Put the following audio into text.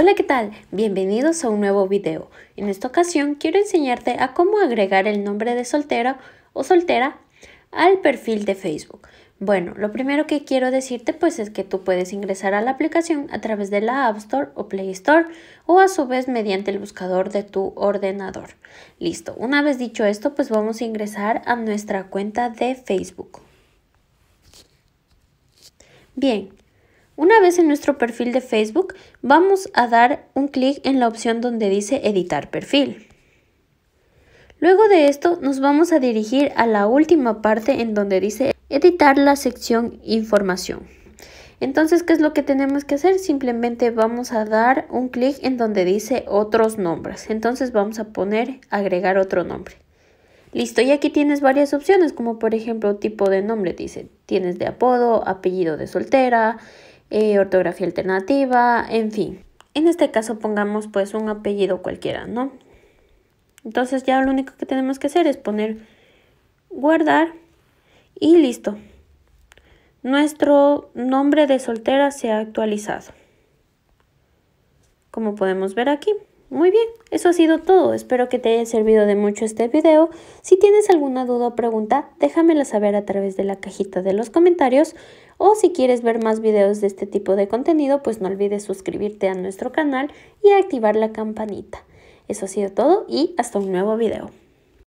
Hola, ¿qué tal? Bienvenidos a un nuevo video. En esta ocasión quiero enseñarte a cómo agregar el nombre de soltero o soltera al perfil de Facebook. Bueno, lo primero que quiero decirte pues es que tú puedes ingresar a la aplicación a través de la App Store o Play Store o a su vez mediante el buscador de tu ordenador. Listo, una vez dicho esto pues vamos a ingresar a nuestra cuenta de Facebook. Bien, una vez en nuestro perfil de Facebook, vamos a dar un clic en la opción donde dice editar perfil. Luego de esto, nos vamos a dirigir a la última parte en donde dice editar la sección información. Entonces, ¿qué es lo que tenemos que hacer? Simplemente vamos a dar un clic en donde dice otros nombres. Entonces vamos a poner agregar otro nombre. Listo, y aquí tienes varias opciones, como por ejemplo tipo de nombre, dice, tienes de apodo, apellido de soltera, eh, ortografía alternativa, en fin. En este caso pongamos pues un apellido cualquiera, ¿no? Entonces ya lo único que tenemos que hacer es poner guardar y listo. Nuestro nombre de soltera se ha actualizado. Como podemos ver aquí. Muy bien, eso ha sido todo. Espero que te haya servido de mucho este video. Si tienes alguna duda o pregunta, déjamela saber a través de la cajita de los comentarios. O si quieres ver más videos de este tipo de contenido, pues no olvides suscribirte a nuestro canal y activar la campanita. Eso ha sido todo y hasta un nuevo video.